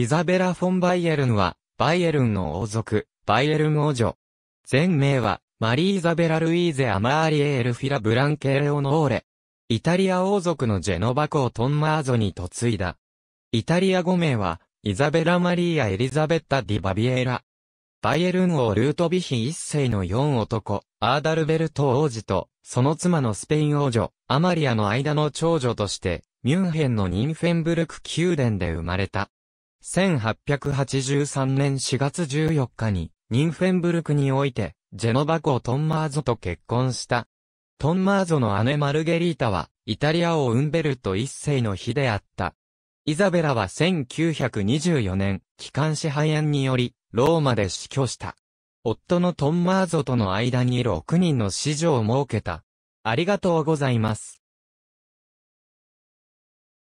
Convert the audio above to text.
イザベラ・フォン・バイエルンは、バイエルンの王族、バイエルン王女。全名は、マリー・イザベラ・ルイーゼ・アマーリエエル・フィラ・ブランケ・レオノーレ。イタリア王族のジェノバ公トンマーゾに嫁いだ。イタリア語名は、イザベラ・マリーア・エリザベッタ・ディ・バビエラ。バイエルン王ルートビヒ一世の4男、アーダルベルト王子と、その妻のスペイン王女、アマリアの間の長女として、ミュンヘンのニンフェンブルク宮殿で生まれた。1883年4月14日に、ニンフェンブルクにおいて、ジェノバ公トンマーゾと結婚した。トンマーゾの姉マルゲリータは、イタリア王ウンベルト一世の日であった。イザベラは1924年、帰還支配炎により、ローマで死去した。夫のトンマーゾとの間に6人の子女を設けた。ありがとうございます。